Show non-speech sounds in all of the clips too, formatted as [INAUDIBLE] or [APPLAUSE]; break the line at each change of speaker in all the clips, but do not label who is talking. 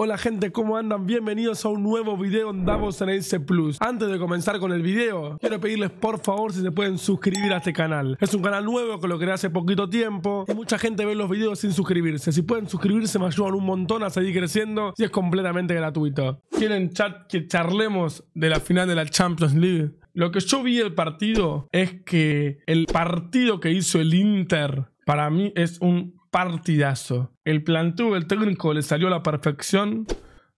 Hola gente, ¿cómo andan? Bienvenidos a un nuevo video en Davos en Plus. Antes de comenzar con el video, quiero pedirles por favor si se pueden suscribir a este canal. Es un canal nuevo que lo creé hace poquito tiempo y mucha gente ve los videos sin suscribirse. Si pueden suscribirse me ayudan un montón a seguir creciendo y es completamente gratuito. ¿Quieren chat que charlemos de la final de la Champions League? Lo que yo vi del partido es que el partido que hizo el Inter para mí es un partidazo. El planteo el técnico le salió a la perfección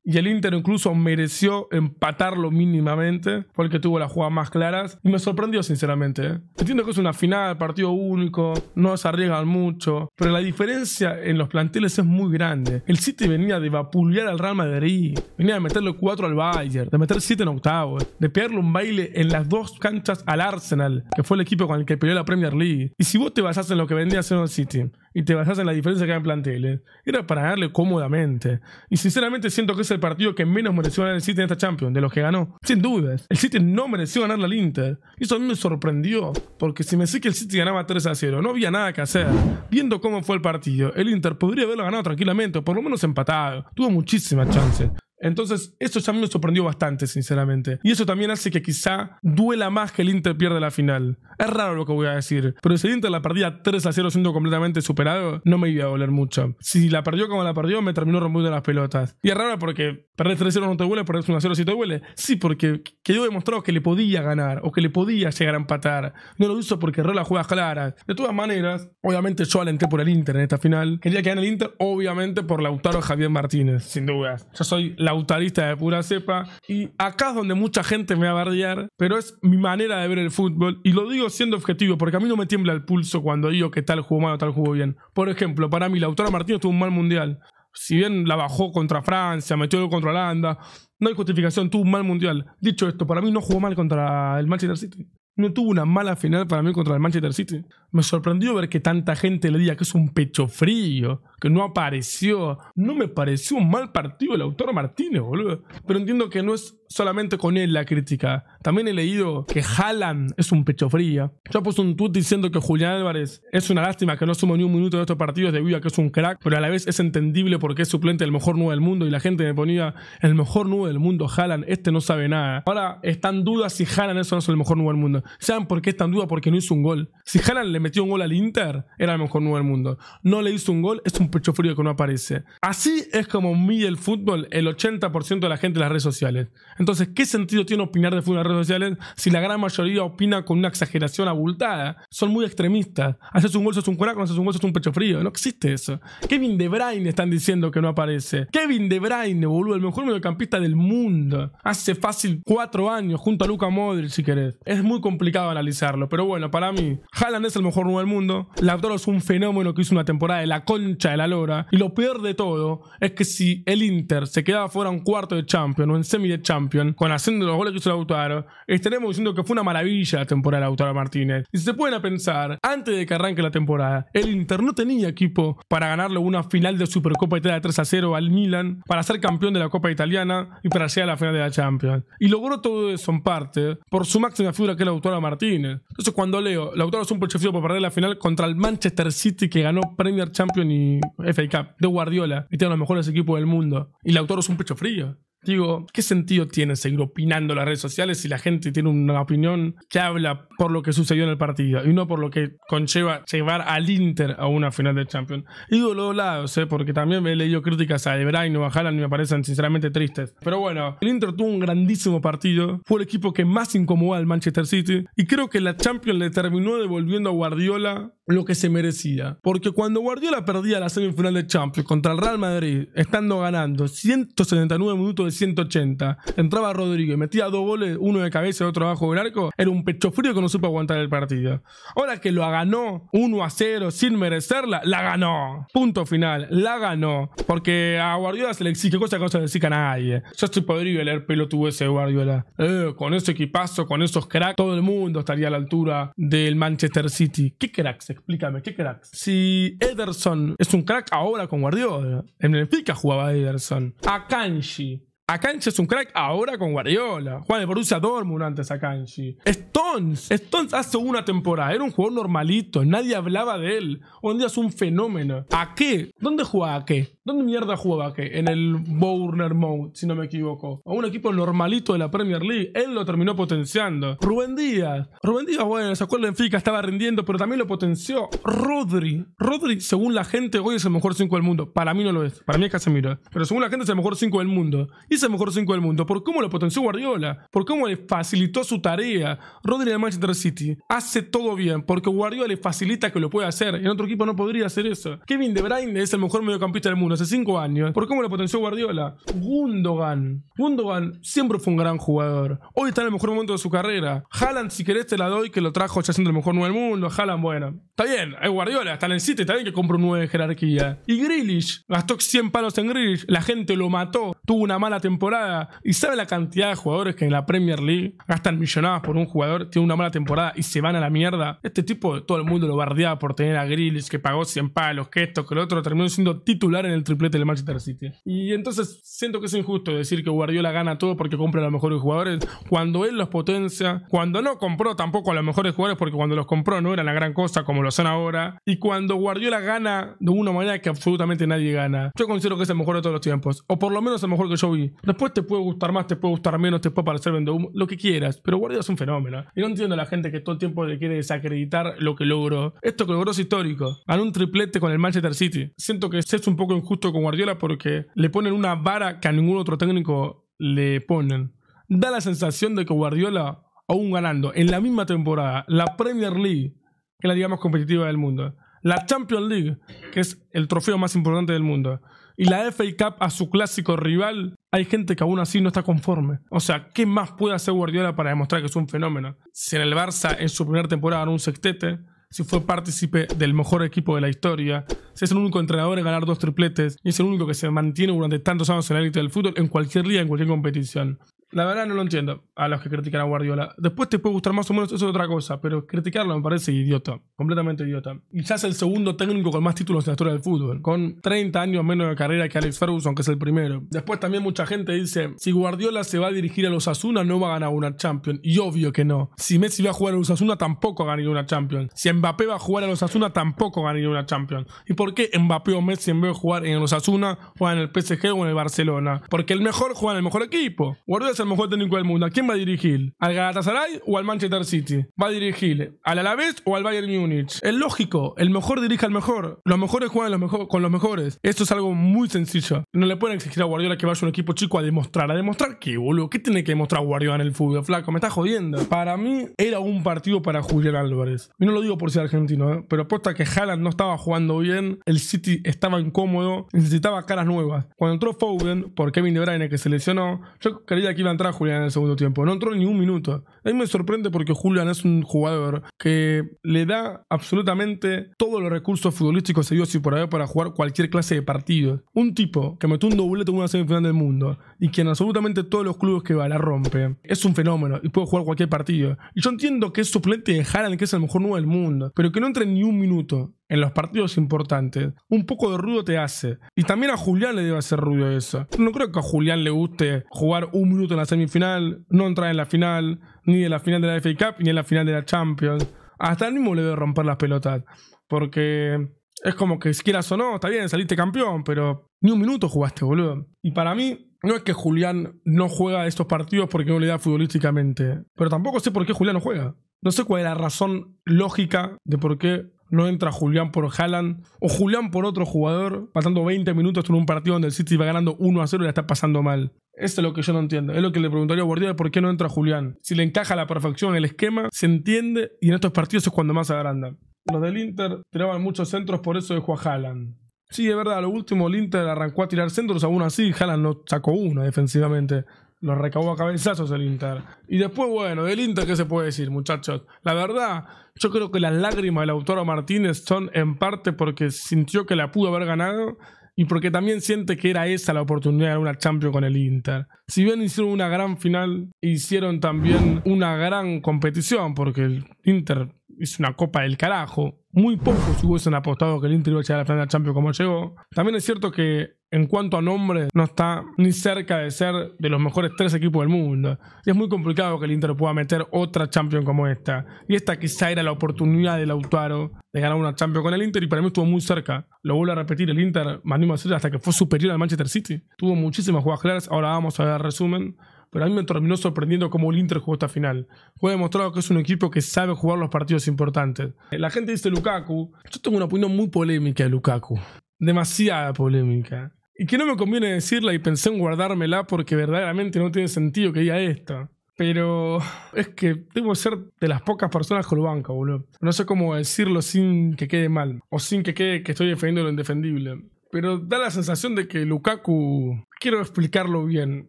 y el Inter incluso mereció empatarlo mínimamente, porque tuvo las jugadas más claras y me sorprendió sinceramente. ¿eh? Entiendo que es una final, partido único, no se arriesgan mucho, pero la diferencia en los planteles es muy grande. El City venía de vapulear al Real Madrid, venía de meterle 4 al Bayern, de meter 7 en octavos, de pegarle un baile en las dos canchas al Arsenal, que fue el equipo con el que peleó la Premier League. Y si vos te basás en lo que vendía haciendo el City, y te basas en la diferencia que hay en planteles, era para ganarle cómodamente. Y sinceramente siento que es el partido que menos mereció ganar el City en esta Champions, de los que ganó. Sin dudas, el City no mereció ganar al Inter. Y eso a mí me sorprendió, porque si me sé que el City ganaba 3 a 0, no había nada que hacer. Viendo cómo fue el partido, el Inter podría haberlo ganado tranquilamente, o por lo menos empatado. Tuvo muchísimas chances. Entonces, eso ya me sorprendió bastante, sinceramente. Y eso también hace que quizá duela más que el Inter pierda la final. Es raro lo que voy a decir, pero si el Inter la perdía 3 a 0 siendo completamente superado, no me iba a doler mucho. Si la perdió como la perdió, me terminó rompiendo las pelotas. Y es raro porque perder 3 0 no te duele, perder 1 0 sí te duele. Sí, porque quedó demostrado que le podía ganar o que le podía llegar a empatar. No lo hizo porque erró las jugadas claras. De todas maneras, obviamente yo alenté por el Inter en esta final. Quería que gane el Inter, obviamente por Lautaro Javier Martínez, sin dudas. Yo soy la lautarista de pura cepa. Y acá es donde mucha gente me va a bardear, pero es mi manera de ver el fútbol. Y lo digo siendo objetivo, porque a mí no me tiembla el pulso cuando digo que tal jugó mal o tal jugó bien. Por ejemplo, para mí, Lautaro Martínez tuvo un mal mundial. Si bien la bajó contra Francia, metió contra Holanda, no hay justificación, tuvo un mal mundial. Dicho esto, para mí no jugó mal contra el Manchester City no tuvo una mala final para mí contra el Manchester City. Me sorprendió ver que tanta gente le diga que es un pecho frío, que no apareció. No me pareció un mal partido el autor Martínez, boludo. Pero entiendo que no es solamente con él la crítica. También he leído que Haaland es un pecho fría. Yo puse un tuit diciendo que Julián Álvarez es una lástima que no sumo ni un minuto de estos partidos debido a que es un crack, pero a la vez es entendible porque es suplente del mejor nudo del mundo y la gente me ponía el mejor nudo del mundo, Haaland, este no sabe nada. Ahora están dudas si Haaland eso no es el mejor nube del mundo. ¿Saben por qué están dudas? Porque no hizo un gol. Si Haaland le metió un gol al Inter, era el mejor nudo del mundo. No le hizo un gol, es un pecho frío que no aparece. Así es como mide el fútbol el 80% de la gente en las redes sociales. Entonces, ¿qué sentido tiene opinar de fútbol en las redes sociales si la gran mayoría opina con una exageración abultada? Son muy extremistas. Haces un gol, es un curaco, haces un gol, es un pecho frío. No existe eso. Kevin De Bruyne están diciendo que no aparece. Kevin De Bruyne, boludo, el mejor mediocampista del mundo. Hace fácil cuatro años junto a Luca Modric, si querés. Es muy complicado analizarlo, pero bueno, para mí, Haaland es el mejor nuevo del mundo. Lautaro es un fenómeno que hizo una temporada de la concha de la lora. Y lo peor de todo es que si el Inter se quedaba fuera un cuarto de Champions o en semi de Champions, con haciendo los goles que hizo Lautaro, estaremos diciendo que fue una maravilla la temporada de Lautaro Martínez. Y si se pueden pensar, antes de que arranque la temporada, el Inter no tenía equipo para ganarle una final de Supercopa Italia 3 a 0 al Milan, para ser campeón de la Copa Italiana y para llegar a la final de la Champions. Y logró todo eso en parte por su máxima figura que es Lautaro Martínez. Entonces cuando leo, Lautaro es un pecho frío para perder la final contra el Manchester City que ganó Premier Champion y FA Cup de Guardiola y tiene los mejores equipos del mundo. Y Lautaro es un pecho frío. Digo, ¿qué sentido tiene seguir opinando en las redes sociales si la gente tiene una opinión que habla por lo que sucedió en el partido y no por lo que conlleva llevar al Inter a una final de Champions? Y digo los lados, ¿eh? porque también me he leído críticas a Ebrahim o y me parecen sinceramente tristes. Pero bueno, el Inter tuvo un grandísimo partido, fue el equipo que más incomodó al Manchester City y creo que la Champions le terminó devolviendo a Guardiola lo que se merecía. Porque cuando Guardiola perdía la semifinal de Champions contra el Real Madrid, estando ganando 179 minutos de 180, entraba Rodrigo y metía dos goles, uno de cabeza y otro abajo del arco, era un pecho frío que no supo aguantar el partido. Ahora que lo ganó 1 a 0 sin merecerla, la ganó. Punto final, la ganó. Porque a Guardiola se le exige cosas que no se le exigen a nadie. Yo estoy podrido leer pelotudo ese Guardiola. Eh, con ese equipazo, con esos cracks, todo el mundo estaría a la altura del Manchester City. ¿Qué cracks Explícame, ¿qué cracks? Si Ederson es un crack ahora con Guardiola. En Benfica jugaba Ederson. Akanji. Akanji es un crack ahora con Guardiola. Juan de Borussia Dortmund antes Akanji. Stones. Stones hace una temporada. Era un jugador normalito. Nadie hablaba de él. Hoy en día es un fenómeno. ¿A qué? ¿Dónde jugaba a qué? ¿Dónde mierda jugaba que? En el Burner Mode, si no me equivoco. A un equipo normalito de la Premier League. Él lo terminó potenciando. Rubén Díaz. Rubén Díaz, bueno, se acuerda en Fica, estaba rindiendo, pero también lo potenció. Rodri. Rodri, según la gente, hoy es el mejor 5 del mundo. Para mí no lo es. Para mí es Casemiro. Pero según la gente es el mejor 5 del mundo. Y es el mejor 5 del mundo. Por cómo lo potenció Guardiola. Por cómo le facilitó su tarea. Rodri de Manchester City hace todo bien. Porque Guardiola le facilita que lo pueda hacer. En otro equipo no podría hacer eso. Kevin De Bruyne es el mejor mediocampista del mundo hace cinco años, por cómo lo potenció Guardiola. Gundogan. Gundogan siempre fue un gran jugador. Hoy está en el mejor momento de su carrera. Haaland, si querés, te la doy, que lo trajo ya siendo el mejor nuevo del mundo. Haaland, bueno. Está bien, es Guardiola, está en el City, está bien que compró un nuevo de jerarquía. Y Grealish, gastó 100 palos en Grealish, la gente lo mató, tuvo una mala temporada. ¿Y sabe la cantidad de jugadores que en la Premier League gastan millonadas por un jugador, tiene una mala temporada y se van a la mierda? Este tipo, todo el mundo lo bardeaba por tener a Grealish, que pagó 100 palos, que esto, que lo otro, terminó siendo titular en el triplete del Manchester City. Y entonces siento que es injusto decir que Guardiola gana todo porque compra a los mejores jugadores cuando él los potencia, cuando no compró tampoco a los mejores jugadores porque cuando los compró no eran la gran cosa como lo son ahora y cuando Guardiola gana de una manera que absolutamente nadie gana. Yo considero que es el mejor de todos los tiempos o por lo menos el mejor que yo vi. Después te puede gustar más, te puede gustar menos, te puede parecer lo que quieras, pero Guardiola es un fenómeno. Y no entiendo a la gente que todo el tiempo le quiere desacreditar lo que logró. Esto que logró es histórico. Ganó un triplete con el Manchester City. Siento que es un poco injusto justo con Guardiola porque le ponen una vara que a ningún otro técnico le ponen. Da la sensación de que Guardiola, aún ganando en la misma temporada, la Premier League, que es la liga más competitiva del mundo, la Champions League, que es el trofeo más importante del mundo, y la FA Cup a su clásico rival, hay gente que aún así no está conforme. O sea, ¿qué más puede hacer Guardiola para demostrar que es un fenómeno? Si en el Barça en su primera temporada ganó un sextete, si fue partícipe del mejor equipo de la historia, si es el único entrenador en ganar dos tripletes y es el único que se mantiene durante tantos años en el élite del fútbol en cualquier liga, en cualquier competición la verdad no lo entiendo a los que critican a Guardiola. Después te puede gustar más o menos, eso es otra cosa, pero criticarlo me parece idiota, completamente idiota. Quizás el segundo técnico con más títulos en la historia del fútbol, con 30 años menos de carrera que Alex Ferguson, que es el primero. Después también mucha gente dice, si Guardiola se va a dirigir a los Asuna no va a ganar una Champions, y obvio que no. Si Messi va a jugar a los Asuna tampoco ganaría una Champions. Si Mbappé va a jugar a los Asuna tampoco ganaría una Champions. ¿Y por qué Mbappé o Messi en vez de jugar en los Asuna juegan en el PSG o en el Barcelona? Porque el mejor juega en el mejor equipo. Guardiola el mejor técnico del mundo, ¿a quién va a dirigir? ¿Al Galatasaray o al Manchester City? ¿Va a dirigir al Alavés o al Bayern Múnich? Es lógico, el mejor dirige al mejor. Los mejores juegan los mejor, con los mejores. Esto es algo muy sencillo. No le pueden exigir a Guardiola que vaya a un equipo chico a demostrar. ¿A demostrar qué, boludo? ¿Qué tiene que demostrar Guardiola en el fútbol, flaco? Me está jodiendo. Para mí era un partido para Julián Álvarez. Y no lo digo por ser argentino, ¿eh? pero apuesta que Haaland no estaba jugando bien, el City estaba incómodo, necesitaba caras nuevas. Cuando entró Foden por Kevin De que se lesionó, yo creía que iba entrar Julián en el segundo tiempo. No entró ni un minuto. A mí me sorprende porque Julián es un jugador que le da absolutamente todos los recursos futbolísticos se y por haber para jugar cualquier clase de partido. Un tipo que metió un doblete en una semifinal del mundo y que en absolutamente todos los clubes que va la rompe. Es un fenómeno y puede jugar cualquier partido. Y yo entiendo que es suplente de Haran que es el mejor nuevo del mundo, pero que no entre ni un minuto en los partidos importantes, un poco de ruido te hace. Y también a Julián le debe hacer ruido eso. No creo que a Julián le guste jugar un minuto en la semifinal, no entrar en la final, ni en la final de la FA Cup, ni en la final de la Champions. Hasta el mismo le debe romper las pelotas. Porque es como que si quieras o no, está bien, saliste campeón, pero ni un minuto jugaste, boludo. Y para mí, no es que Julián no juega estos partidos porque no le da futbolísticamente, pero tampoco sé por qué Julián no juega. No sé cuál es la razón lógica de por qué no entra Julián por Haaland o Julián por otro jugador, pasando 20 minutos en un partido donde el City va ganando 1 a 0 y la está pasando mal. Esto es lo que yo no entiendo. Es lo que le preguntaría a Guardiola por qué no entra Julián. Si le encaja a la perfección el esquema, se entiende y en estos partidos es cuando más agranda Los del Inter tiraban muchos centros, por eso dejó a Haaland. Sí, es verdad, lo último el Inter arrancó a tirar centros, aún así Haaland no sacó uno defensivamente. Lo recabó a cabezazos el Inter. Y después, bueno, del Inter, ¿qué se puede decir, muchachos? La verdad, yo creo que las lágrimas del autor Martínez son en parte porque sintió que la pudo haber ganado y porque también siente que era esa la oportunidad de una Champions con el Inter. Si bien hicieron una gran final, hicieron también una gran competición porque el Inter hizo una copa del carajo muy pocos hubiesen apostado que el Inter iba a llegar a la final de Champions como llegó. También es cierto que en cuanto a nombre no está ni cerca de ser de los mejores tres equipos del mundo. Y es muy complicado que el Inter pueda meter otra Champions como esta. Y esta quizá era la oportunidad de Lautaro de ganar una Champions con el Inter y para mí estuvo muy cerca. Lo vuelvo a repetir, el Inter, más hasta que fue superior al Manchester City. Tuvo muchísimas jugadas claras, ahora vamos a ver el resumen pero a mí me terminó sorprendiendo cómo el Inter jugó esta final. Fue demostrado que es un equipo que sabe jugar los partidos importantes. La gente dice Lukaku. Yo tengo una opinión muy polémica de Lukaku. Demasiada polémica. Y que no me conviene decirla y pensé en guardármela porque verdaderamente no tiene sentido que diga esto. Pero es que debo ser de las pocas personas con lo banco, boludo. No sé cómo decirlo sin que quede mal. O sin que quede que estoy defendiendo lo indefendible pero da la sensación de que Lukaku, quiero explicarlo bien,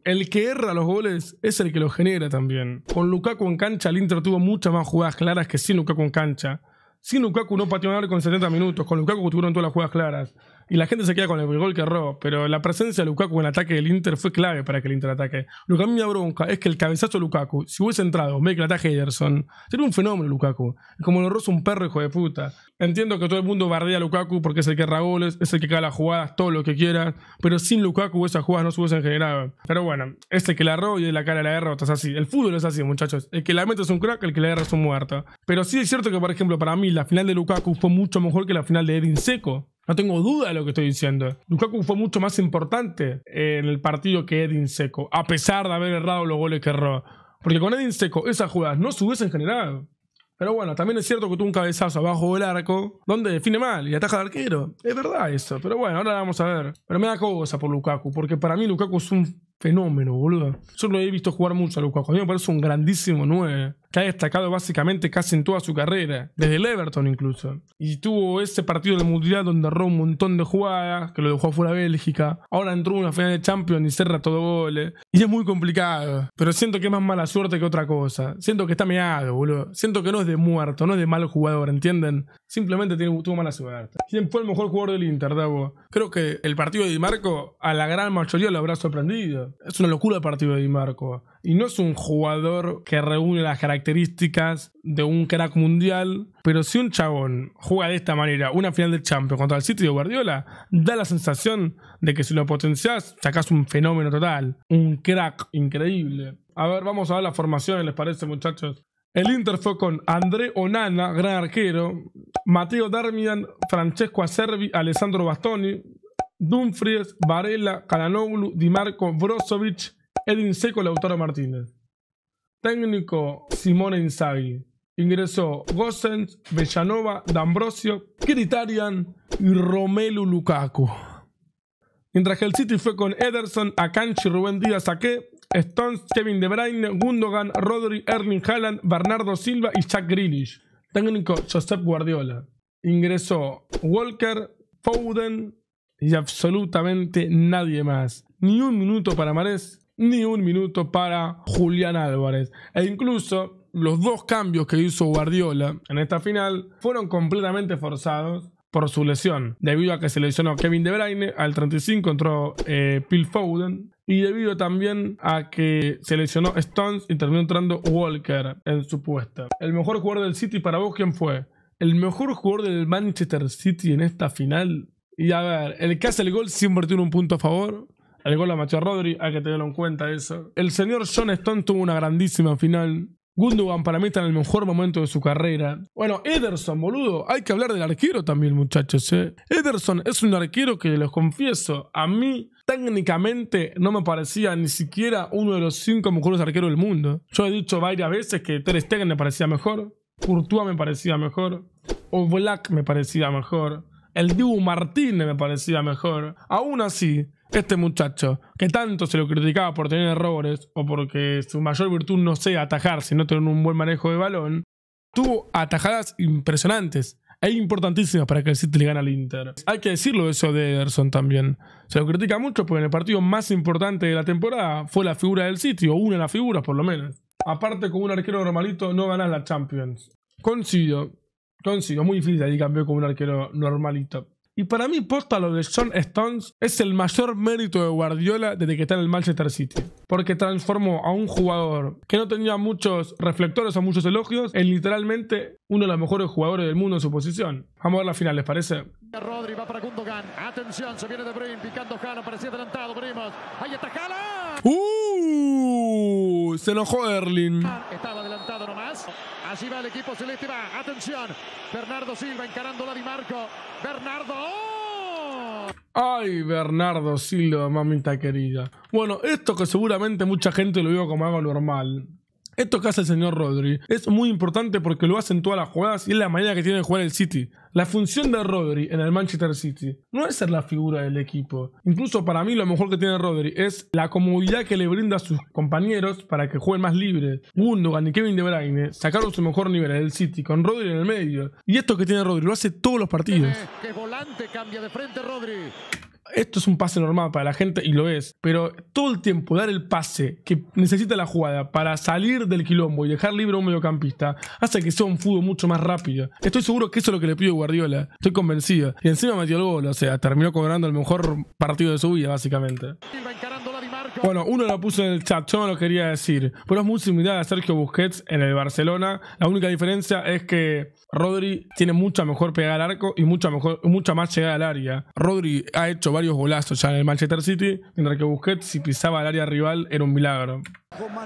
el que erra los goles es el que los genera también. Con Lukaku en cancha, el Inter tuvo muchas más jugadas claras que sin Lukaku en cancha. Sin Lukaku no pateó en con 70 minutos, con Lukaku tuvieron todas las jugadas claras y la gente se queda con el gol que erró, pero la presencia de Lukaku en el ataque del Inter fue clave para que el Inter ataque. Lo que a mí me bronca es que el cabezazo de Lukaku, si hubiese entrado, me que a Ederson, sería un fenómeno Lukaku. Como lo roza un perro, hijo de puta. Entiendo que todo el mundo bardea a Lukaku porque es el que erra goles, es el que caga las jugadas, todo lo que quiera, pero sin Lukaku esas jugadas no se hubiesen generado. Pero bueno, este que la erró y de la cara la derrota, es así. El fútbol es así, muchachos. El que la mete es un crack, el que la erra es un muerto. Pero sí es cierto que, por ejemplo, para mí la final de Lukaku fue mucho mejor que la final de Edin Seco. No tengo duda de lo que estoy diciendo. Lukaku fue mucho más importante en el partido que Edin Seco, a pesar de haber errado los goles que erró. Porque con Edin Seco esas jugadas no se hubiesen generado. Pero bueno, también es cierto que tuvo un cabezazo abajo del arco, donde define mal y ataja al arquero. Es verdad eso, pero bueno, ahora vamos a ver. Pero me da cosa por Lukaku, porque para mí Lukaku es un fenómeno, boludo. Yo lo he visto jugar mucho a Lukaku. A mí me parece un grandísimo 9 que ha destacado básicamente casi en toda su carrera, desde el Everton incluso. Y tuvo ese partido de Mundial donde ahorró un montón de jugadas, que lo dejó fuera Bélgica. Ahora entró en una final de Champions y cerra todo goles. Y es muy complicado, pero siento que es más mala suerte que otra cosa. Siento que está meado, boludo. Siento que no es de muerto, no es de mal jugador, ¿entienden? Simplemente tuvo mala suerte. ¿Quién fue el mejor jugador del Inter, Davo? Creo que el partido de Di Marco a la gran mayoría lo habrá sorprendido. Es una locura el partido de Di Marco y no es un jugador que reúne las características de un crack mundial, pero si un chabón juega de esta manera una final del Champions contra el City de Guardiola, da la sensación de que si lo potencias, sacas un fenómeno total, un crack increíble. A ver, vamos a ver las formaciones, ¿les parece, muchachos? El Inter fue con André Onana, gran arquero, Mateo Darmian, Francesco Acerbi, Alessandro Bastoni, Dumfries, Varela, Calanoglu, Di Marco, Brozovic, Edwin Seco, Lautaro Martínez. Técnico, Simone Inzaghi. Ingresó Gossens, Bellanova, D'Ambrosio, Kiritarian y Romelu Lukaku. Mientras que el City fue con Ederson, Akanchi, Rubén Díaz, Saqué, Stones, Kevin De Bruyne, Gundogan, Rodri, Erling Haaland, Bernardo Silva y Jack Grealish. Técnico Josep Guardiola. Ingresó Walker, Foden y absolutamente nadie más. Ni un minuto para Marés, ni un minuto para Julián Álvarez. E incluso los dos cambios que hizo Guardiola en esta final fueron completamente forzados por su lesión, debido a que se lesionó Kevin De Bruyne, al 35 entró eh, Phil Foden, y debido también a que se lesionó Stones y terminó entrando Walker en su puesta. El mejor jugador del City para vos, ¿quién fue? El mejor jugador del Manchester City en esta final. Y a ver, el que hace el gol siempre tiene un punto a favor. El gol a Macho Rodri, hay que tenerlo en cuenta eso. El señor John Stone tuvo una grandísima final. Gundogan para mí está en el mejor momento de su carrera. Bueno, Ederson, boludo, hay que hablar del arquero también, muchachos. ¿eh? Ederson es un arquero que, les confieso, a mí técnicamente no me parecía ni siquiera uno de los cinco mejores arqueros del mundo. Yo he dicho varias veces que Ter Stegen me parecía mejor, Courtois me parecía mejor, Oblak me parecía mejor, el Dibu Martínez me parecía mejor. Aún así, este muchacho, que tanto se lo criticaba por tener errores o porque su mayor virtud no sea atajar, sino tener un buen manejo de balón, tuvo atajadas impresionantes e importantísimas para que el City le gane al Inter. Hay que decirlo eso de Ederson también. Se lo critica mucho porque en el partido más importante de la temporada fue la figura del City, o una de las figuras por lo menos. Aparte, con un arquero normalito no ganas la Champions. Consigo, consigo, muy difícil ahí cambió como un arquero normalito. Y para mí, posta lo de son Stones es el mayor mérito de Guardiola desde que está en el Manchester City. Porque transformó a un jugador que no tenía muchos reflectores o muchos elogios en literalmente uno de los mejores jugadores del mundo en su posición. Vamos a ver la final, ¿les parece?
Rodri va para Atención, se viene de picando adelantado,
¡Uh! Se enojó Erling.
Estaba adelantado nomás. Así va el equipo celeste, va. Atención. Bernardo Silva encarando la Di Marco. Bernardo.
Ay, Bernardo Silva, mamita querida. Bueno, esto que seguramente mucha gente lo vio como algo normal. Esto que hace el señor Rodri es muy importante porque lo hace en todas las jugadas y es la manera que tiene de jugar el City. La función de Rodri en el Manchester City no es ser la figura del equipo. Incluso para mí lo mejor que tiene Rodri es la comodidad que le brinda a sus compañeros para que jueguen más libre Gundogan y Kevin De Bruyne sacaron su mejor nivel del City con Rodri en el medio. Y esto que tiene Rodri lo hace todos los partidos. Eh, que volante cambia de frente Rodri! esto es un pase normal para la gente y lo es, pero todo el tiempo dar el pase que necesita la jugada para salir del quilombo y dejar libre a un mediocampista hace que sea un fútbol mucho más rápido. Estoy seguro que eso es lo que le pido Guardiola, estoy convencido. Y encima metió el gol, o sea, terminó cobrando el mejor partido de su vida, básicamente. Bueno, uno lo puso en el chat, yo no lo quería decir. Pero es muy similar a Sergio Busquets en el Barcelona. La única diferencia es que Rodri tiene mucha mejor pegada al arco y mucha, mejor, mucha más llegada al área. Rodri ha hecho varios golazos ya en el Manchester City, mientras que Busquets, si pisaba al área rival, era un milagro. Bueno,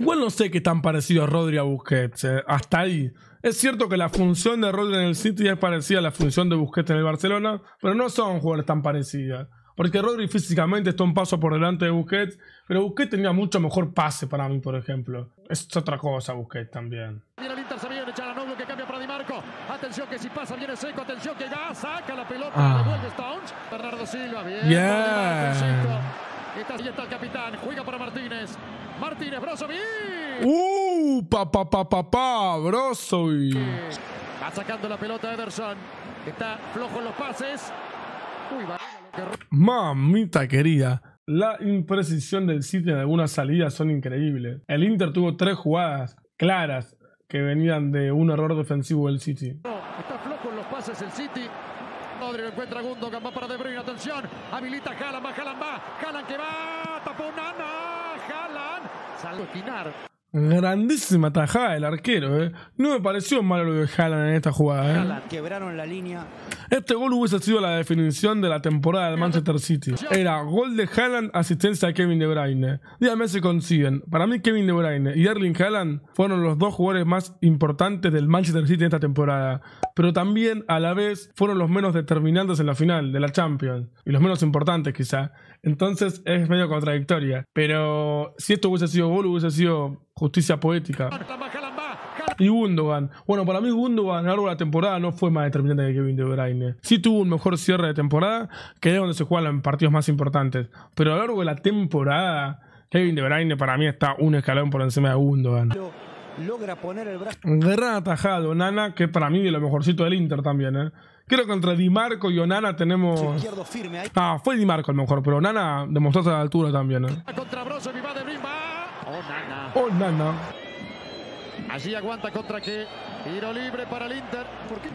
Igual no sé qué tan parecido es Rodri a Busquets. Eh, hasta ahí. Es cierto que la función de Rodri en el City es parecida a la función de Busquets en el Barcelona, pero no son jugadores tan parecidos porque Rodri físicamente está un paso por delante de Busquets, pero Busquets tenía mucho mejor pase para mí, por ejemplo. Es otra cosa Busquets también.
Viene el Inter, se viene Chalanoglu que cambia para Di Marco. Atención que si pasa viene Seco, atención que ya saca la pelota, ah. devuelve Stones. Bernardo Silva, bien. Yeah. Está, ahí está el capitán, juega para Martínez. Martínez, Brozovic.
¡Uh! Pa, pa, pa, pa, pa Brozovic.
Va sacando la pelota Ederson. Está flojo en los pases. Uy, va.
Mamita querida. La imprecisión del City en algunas salidas son increíbles. El Inter tuvo tres jugadas claras que venían de un error defensivo del City.
Está flojo en los pases el City. Rodri lo Gundo, que va para De Bruyne, atención, habilita Jalan, va Jalan, va, Jalan que va, tapó Nana, Jalan, salvo Quinar.
Grandísima tajada del arquero, ¿eh? No me pareció malo lo de Haaland en esta jugada, ¿eh?
quebraron la línea.
Este gol hubiese sido la definición de la temporada del Manchester City. Era gol de Haaland, asistencia a Kevin De Bruyne. Dígame si consiguen. Para mí, Kevin De Bruyne y Erling Haaland fueron los dos jugadores más importantes del Manchester City en esta temporada. Pero también, a la vez, fueron los menos determinantes en la final de la Champions. Y los menos importantes, quizá. Entonces es medio contradictoria. Pero si esto hubiese sido gol, hubiese sido justicia poética. Y Gundogan. Bueno, para mí Gundogan a lo largo de la temporada no fue más determinante que Kevin De Bruyne. Sí tuvo un mejor cierre de temporada, que es donde se juegan los partidos más importantes. Pero a lo largo de la temporada, Kevin De Bruyne para mí está un escalón por encima de Gundogan.
Logra poner el brazo.
Gran atajado, Nana, que para mí es lo mejorcito del Inter también, ¿eh? Creo que contra Di Marco y Onana tenemos. Ah, fue Di Marco lo mejor, pero Onana demostró esa altura también. ¿eh?
Contra Broso, va de Onana. Onana. Allí aguanta contra qué. Tiro libre para el Inter.
¿Por qué?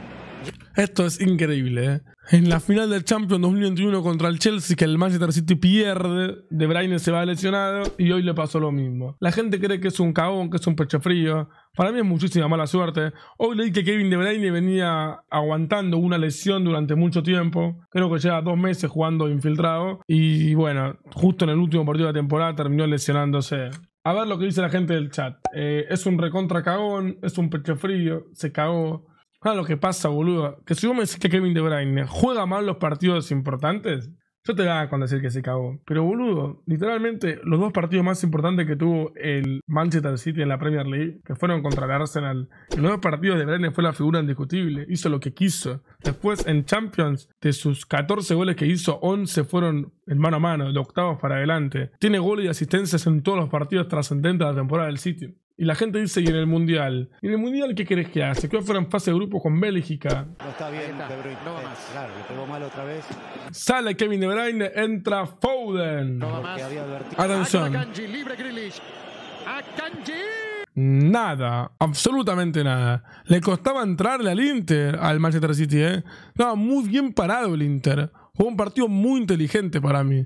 Esto es increíble. ¿eh? En la final del Champions 2021 contra el Chelsea, que el Manchester City pierde, De Bruyne se va lesionado y hoy le pasó lo mismo. La gente cree que es un cagón, que es un pecho frío. Para mí es muchísima mala suerte. Hoy leí que Kevin De Bruyne venía aguantando una lesión durante mucho tiempo. Creo que lleva dos meses jugando infiltrado. Y bueno, justo en el último partido de la temporada terminó lesionándose. A ver lo que dice la gente del chat. Eh, es un recontra cagón, es un pecho frío, se cagó. ¿Sabes lo que pasa, boludo. Que si vos me decís que Kevin De Bruyne juega mal los partidos importantes, yo te da con decir que se cagó. Pero, boludo, literalmente los dos partidos más importantes que tuvo el Manchester City en la Premier League, que fueron contra el Arsenal, en los dos partidos de Bruyne fue la figura indiscutible. Hizo lo que quiso. Después, en Champions, de sus 14 goles que hizo, 11 fueron en mano a mano, de octavos para adelante. Tiene goles y asistencias en todos los partidos trascendentes de la temporada del City. Y la gente dice, ¿y en el Mundial? ¿Y en el Mundial qué querés que hace? Que fuera en fase de grupo con Bélgica.
No está bien, De Bruyne. No eh, más. Claro, le pegó mal otra
vez. Sale Kevin De Bruyne, entra Foden. No Atención. Nada, absolutamente nada. Le costaba entrarle al Inter, al Manchester City, ¿eh? Estaba muy bien parado el Inter. Fue un partido muy inteligente para mí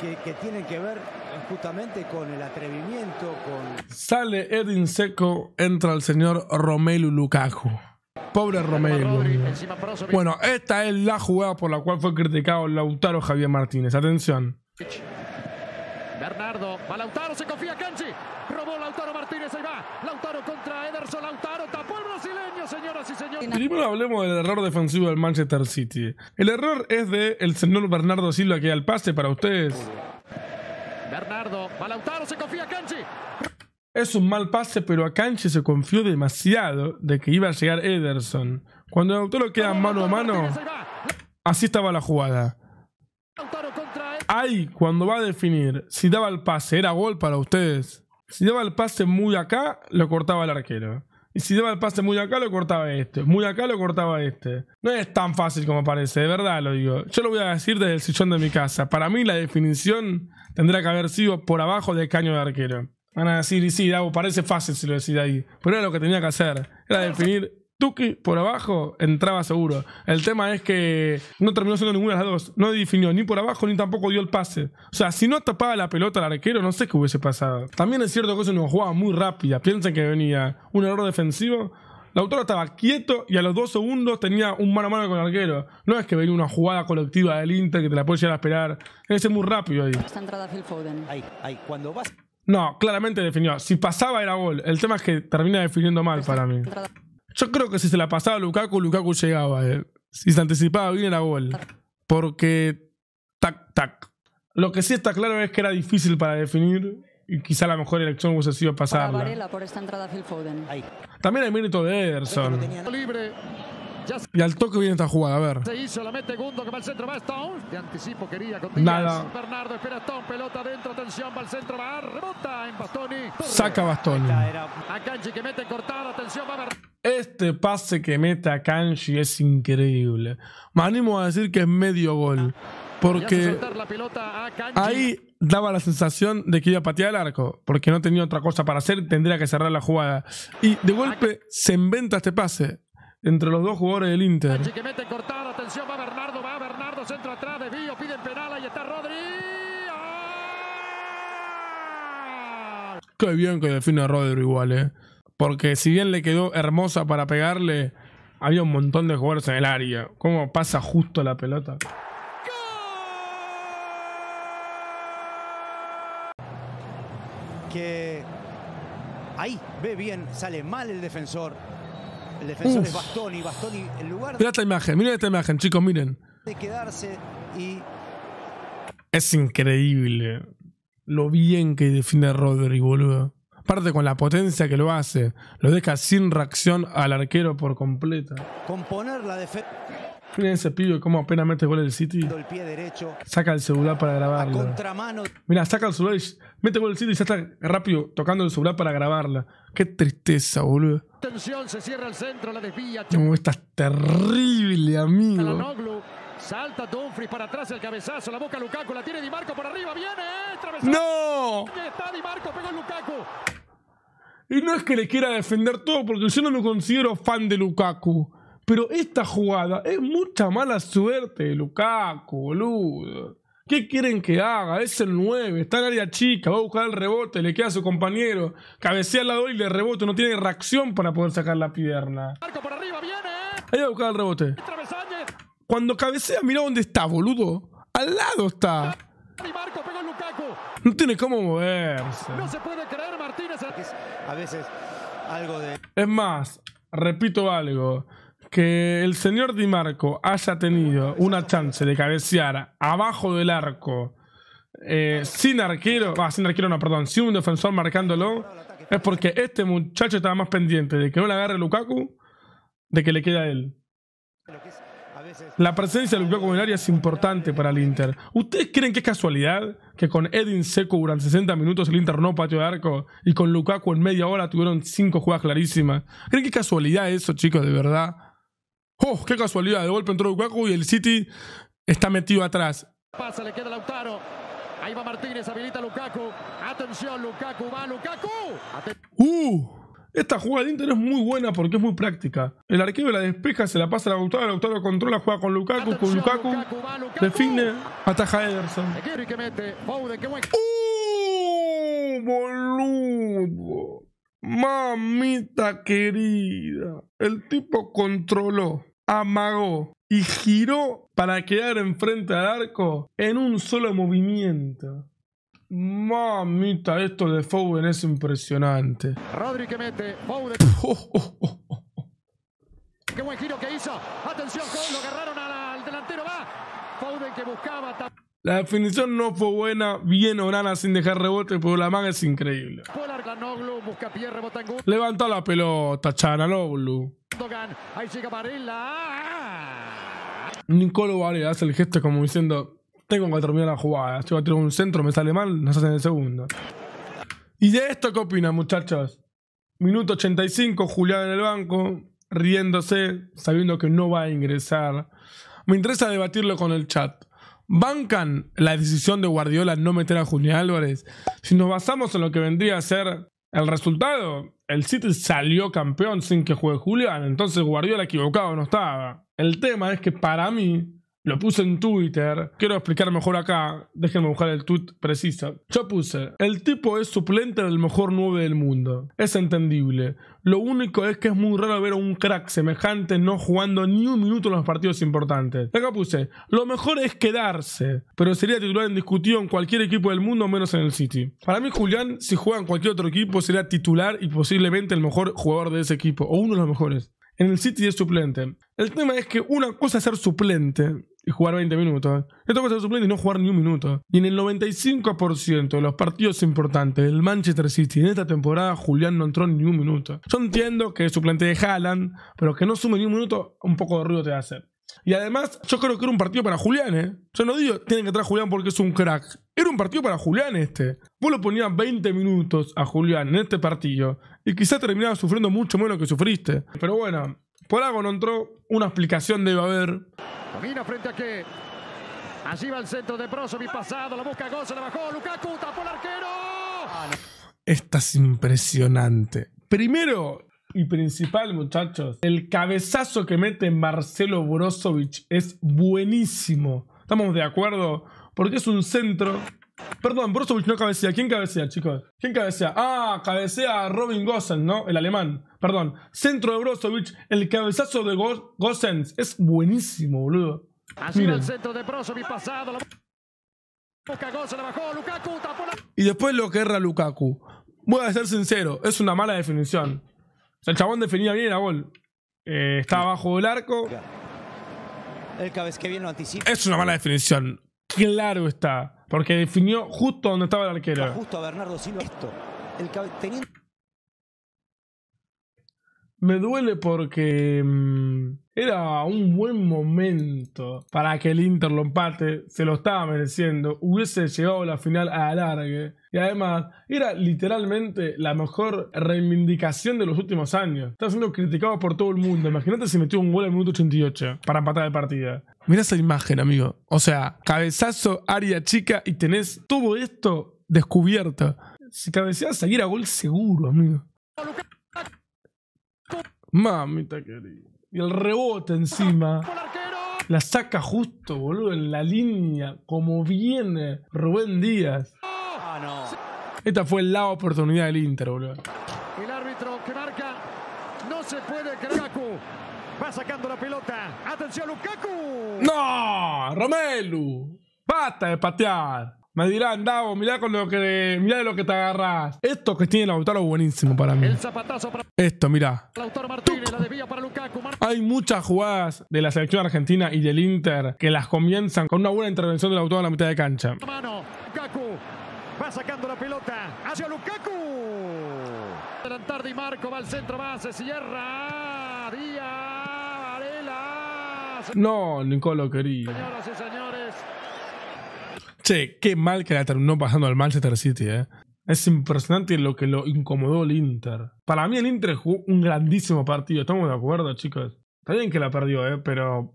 que, tienen que ver eh, justamente con el atrevimiento, con...
Sale Edin Seco, entra el señor Romelu Lukaku. Pobre Romelu. Bueno, esta es la jugada por la cual fue criticado Lautaro Javier Martínez. Atención.
Bernardo, va Lautaro, se confía Canchi. Lautaro Martínez, ahí va. Lautaro contra Ederson, Lautaro tapó el brasileño, señoras y señores. Primero
hablemos del error defensivo del Manchester City. El error es de el señor Bernardo Silva que da el pase para ustedes.
Bernardo, va Lautaro, se confía Canchi.
Es un mal pase, pero a Canchi se confió demasiado de que iba a llegar Ederson. Cuando Lautaro queda mano a mano, así estaba la jugada. Ahí, cuando va a definir si daba el pase, era gol para ustedes. Si daba el pase muy acá, lo cortaba el arquero. Y si daba el pase muy acá, lo cortaba este. Muy acá, lo cortaba este. No es tan fácil como parece, de verdad lo digo. Yo lo voy a decir desde el sillón de mi casa. Para mí la definición tendría que haber sido por abajo del caño de arquero. Van a decir, y sí, parece fácil si lo decís ahí. Pero era lo que tenía que hacer. Era definir tuki por abajo, entraba seguro. El tema es que no terminó siendo ninguna de las dos. No definió ni por abajo ni tampoco dio el pase. O sea, si no tapaba la pelota al arquero, no sé qué hubiese pasado. También es cierto que eso no jugaba muy rápida. Piensen que venía un error defensivo. La autora estaba quieto y a los dos segundos tenía un mano a mano con el arquero. No es que venía una jugada colectiva del Inter que te la puede llegar a esperar. Ese es muy rápido ahí. No, claramente definió. Si pasaba era gol. El tema es que termina definiendo mal para mí. Yo creo que si se la pasaba Lukaku, Lukaku llegaba. Eh. Si se anticipaba bien la gol. Porque. Tac, tac. Lo que sí está claro es que era difícil para definir y quizá la mejor elección hubiese sido pasarla. También hay mérito de Ederson. Libre. Y al toque viene esta jugada, a ver.
Nada. Saca Bastoni. A
Este pase que mete a Kanji es increíble. Me animo a decir que es medio gol. Ah. Porque ahí daba la sensación de que iba a patear el arco, porque no tenía otra cosa para hacer, tendría que cerrar la jugada. Y de golpe se inventa este pase entre los dos jugadores del Inter. Que
mete cortado, atención, va Bernardo, va Bernardo, centro atrás, de Bío, piden penal, ahí está Rodri.
Qué bien que define a Rodri igual, eh. Porque si bien le quedó hermosa para pegarle, había un montón de jugadores en el área. ¿Cómo pasa justo la pelota?
Que ahí ve bien, sale mal el defensor. El defensor es Bastoni. Bastoni, en lugar Mira
esta imagen, miren esta imagen, chicos, miren. Es increíble lo bien que define Rodri, boludo. Aparte con la potencia que lo hace, lo deja sin reacción al arquero por completa.
Componer la defensa
ese pibe, cómo apenas mete gol el City. Saca el celular para grabarla. Mira, saca el celular y mete gol el City y ya está rápido tocando el celular para grabarla. Qué tristeza, boludo.
se cierra el centro, la desvía. No,
estás terrible, amigo.
Salta Dumfries para atrás el cabezazo, la boca Lukaku, la tiene Di Marco por arriba, viene, eh, travesazo. ¡No! Está Di Marco, pegó Lukaku.
Y no es que le quiera defender todo, porque yo no me considero fan de Lukaku. Pero esta jugada es mucha mala suerte de Lukaku, boludo. ¿Qué quieren que haga? Es el 9, está en área chica, va a buscar el rebote, le queda a su compañero, cabecea al lado y le rebote, no tiene reacción para poder sacar la pierna.
Marco arriba, viene.
Ahí va a buscar el rebote. Cuando cabecea, mira dónde está, boludo. Al lado está. No tiene cómo moverse. No se
puede creer, Martínez. A veces algo de.
Es más, repito algo que el señor Di Marco haya tenido una chance de cabecear abajo del arco eh, sin arquero, ah, sin arquero no, perdón, sin un defensor marcándolo, es porque este muchacho estaba más pendiente de que no le agarre Lukaku de que le queda a él. La presencia de Lukaku en el área es importante para el Inter. ¿Ustedes creen que es casualidad que con Edin Seco durante 60 minutos el Inter no pateó de arco y con Lukaku en media hora tuvieron cinco jugadas clarísimas? ¿Creen que es casualidad eso, chicos, de verdad? ¡Oh, qué casualidad! De golpe entró Lukaku y el City está metido atrás.
Pasa, le queda Lautaro. Ahí va Martínez, habilita Lukaku. Atención, Lukaku, va Lukaku.
¡Uh! Esta jugada de Inter es muy buena porque es muy práctica. El arquero la despeja, se la pasa a Lautaro, Lautaro controla, juega con Lukaku, con Lukaku, Lukaku, define, ataja a Ederson. ¡Uh! Boludo. Mamita querida, el tipo controló, amagó y giró para quedar enfrente al arco en un solo movimiento. Mamita, esto de Foden es impresionante.
Rodri que mete, Foden. [LAUGHS] Qué buen giro que hizo. Atención, lo agarraron al delantero, va. Foden que buscaba.
La definición no fue buena, bien Orana sin dejar rebote, pero la manga es increíble. Levanta la pelota, Noglu Nicolo Varela hace el gesto como diciendo, tengo que terminar la jugada, si voy a tirar un centro, me sale mal, nos hacen el segundo. ¿Y de esto qué opinan, muchachos? Minuto 85, Julián en el banco, riéndose, sabiendo que no va a ingresar. Me interesa debatirlo con el chat bancan la decisión de Guardiola no meter a Julián Álvarez. Si nos basamos en lo que vendría a ser el resultado, el City salió campeón sin que juegue Julián, entonces Guardiola equivocado no estaba. El tema es que para mí lo puse en Twitter. Quiero explicar mejor acá. Déjenme buscar el tweet preciso. Yo puse, el tipo es suplente del mejor 9 del mundo. Es entendible. Lo único es que es muy raro ver a un crack semejante no jugando ni un minuto en los partidos importantes. Acá puse, lo mejor es quedarse, pero sería titular indiscutido en cualquier equipo del mundo menos en el City. Para mí Julián, si juega en cualquier otro equipo, sería titular y posiblemente el mejor jugador de ese equipo, o uno de los mejores. En el City es suplente. El tema es que una cosa es ser suplente y jugar 20 minutos. ¿eh? esto puede ser suplente y no jugar ni un minuto. ¿eh? Y en el 95% de los partidos importantes del Manchester City en esta temporada, Julián no entró ni un minuto. ¿eh? Yo entiendo que es suplente de Haaland, pero que no sume ni un minuto, un poco de ruido te va a hacer. Y además, yo creo que era un partido para Julián, ¿eh? Yo no digo, tienen que entrar a Julián porque es un crack. Era un partido para Julián este. Vos lo ponías 20 minutos a Julián en este partido y quizás terminabas sufriendo mucho menos que sufriste. Pero bueno, por algo no entró, una explicación debe haber.
Camina frente a que. Allí va el centro de Brozovic pasado, la busca Gozo, la bajó, Lukaku, tapó el arquero. Ah,
Esta es impresionante. Primero y principal, muchachos, el cabezazo que mete Marcelo Brozovic es buenísimo. ¿Estamos de acuerdo? Porque es un centro Perdón, Brozovic no cabecea. ¿Quién cabecea, chicos? ¿Quién cabecea? Ah, cabecea Robin Gosens, ¿no? El alemán. Perdón. Centro de Brozovic. El cabezazo de Gosens Es buenísimo, boludo. de Y después lo que erra Lukaku. Voy a ser sincero, es una mala definición. el chabón definía bien la gol. Eh, está abajo del arco.
El
anticipa. Es una mala definición. Claro está. Porque definió justo donde estaba el arquero.
Justo a Bernardo Silva. Esto, el teniendo...
Me duele porque. Mm, era un buen momento para que el Inter lo empate, se lo estaba mereciendo, hubiese llegado a la final a alargue y además era literalmente la mejor reivindicación de los últimos años. Estaba siendo criticado por todo el mundo. Imagínate si metió un gol al minuto 88 para empatar de partida. Mira esa imagen, amigo. O sea, cabezazo, área chica y tenés todo esto descubierto. Si cabeceas, seguir a gol seguro, amigo. Mamita querida. Y el rebote encima. La saca justo, boludo, en la línea. Como viene Rubén Díaz. Esta fue la oportunidad del Inter, boludo.
El árbitro que marca. No se puede creer. Va sacando la pelota. Atención, Lukaku. No,
Romelu. Basta de patear. Me dirán, Davo, mirá con lo que mirá de lo que te agarras. Esto que tiene Lautaro buenísimo para mí. El
zapatazo para...
Esto, mirá.
Lautaro Martínez, la desvía para Lukaku.
Hay muchas jugadas de la selección argentina y del Inter que las comienzan con una buena intervención del Lautaro en la mitad de cancha.
Mano, Lukaku va sacando la pelota hacia Lukaku. Adelantar Di Marco va al centro base, cierra Díaz, Varela.
No, Nicolo quería. Che, qué mal que la terminó pasando al Manchester City, eh. Es impresionante lo que lo incomodó el Inter. Para mí el Inter jugó un grandísimo partido, estamos de acuerdo, chicos. Está bien que la perdió, eh, pero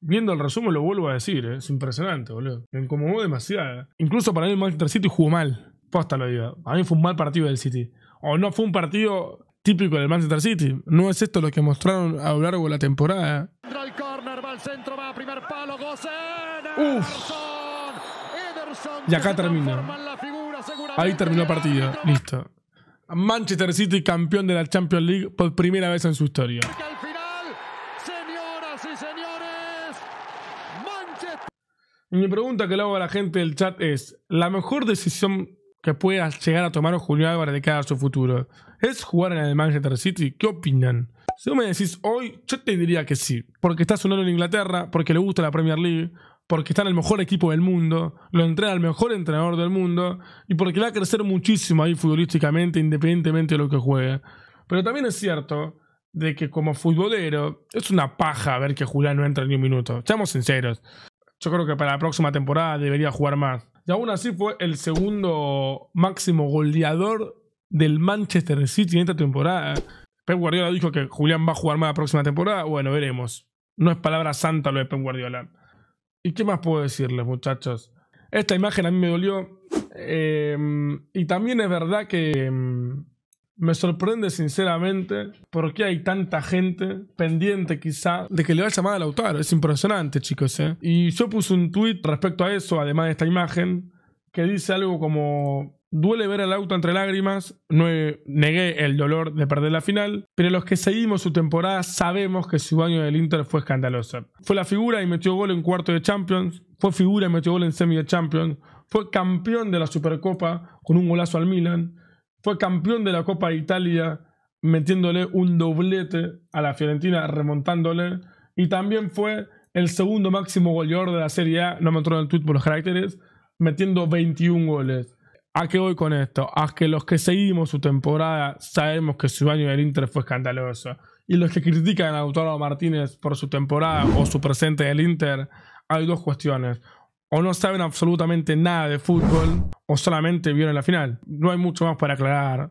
viendo el resumen lo vuelvo a decir, ¿eh? es impresionante, boludo. Me incomodó demasiado. Eh. Incluso para mí el Manchester City jugó mal. Posta lo digo. A mí fue un mal partido del City. O no fue un partido típico del Manchester City. No es esto lo que mostraron a lo largo de la temporada.
Eh. Y acá
termina. Ahí terminó el partido. Listo. Manchester City campeón de la Champions League por primera vez en su historia. mi pregunta que le hago a la gente del chat es, ¿la mejor decisión que pueda llegar a tomar Julio Álvarez de cara a su futuro es jugar en el Manchester City? ¿Qué opinan? Si vos me decís hoy, yo te diría que sí, porque está sonando en Inglaterra, porque le gusta la Premier League, porque está en el mejor equipo del mundo, lo entrena el mejor entrenador del mundo y porque va a crecer muchísimo ahí futbolísticamente, independientemente de lo que juegue. Pero también es cierto de que como futbolero es una paja ver que Julián no entra ni un minuto. Seamos sinceros. Yo creo que para la próxima temporada debería jugar más. Y aún así fue el segundo máximo goleador del Manchester City en esta temporada. Pep Guardiola dijo que Julián va a jugar más la próxima temporada. Bueno, veremos. No es palabra santa lo de Pep Guardiola. ¿Y qué más puedo decirles, muchachos? Esta imagen a mí me dolió. Em, y también es verdad que em, me sorprende sinceramente por qué hay tanta gente pendiente quizá de que le vaya llamar al autor. Es impresionante, chicos. ¿eh? Y yo puse un tweet respecto a eso, además de esta imagen, que dice algo como Duele ver al auto entre lágrimas, no negué el dolor de perder la final, pero los que seguimos su temporada sabemos que su año del Inter fue escandaloso. Fue la figura y metió gol en cuarto de Champions, fue figura y metió gol en semi de Champions, fue campeón de la Supercopa con un golazo al Milan, fue campeón de la Copa de Italia metiéndole un doblete a la Fiorentina, remontándole, y también fue el segundo máximo goleador de la Serie A, no me entró en el tweet por los caracteres, metiendo 21 goles. ¿A qué voy con esto? A que los que seguimos su temporada sabemos que su año en el Inter fue escandaloso. Y los que critican a Lautaro Martínez por su temporada o su presente en el Inter, hay dos cuestiones. O no saben absolutamente nada de fútbol o solamente vieron la final. No hay mucho más para aclarar.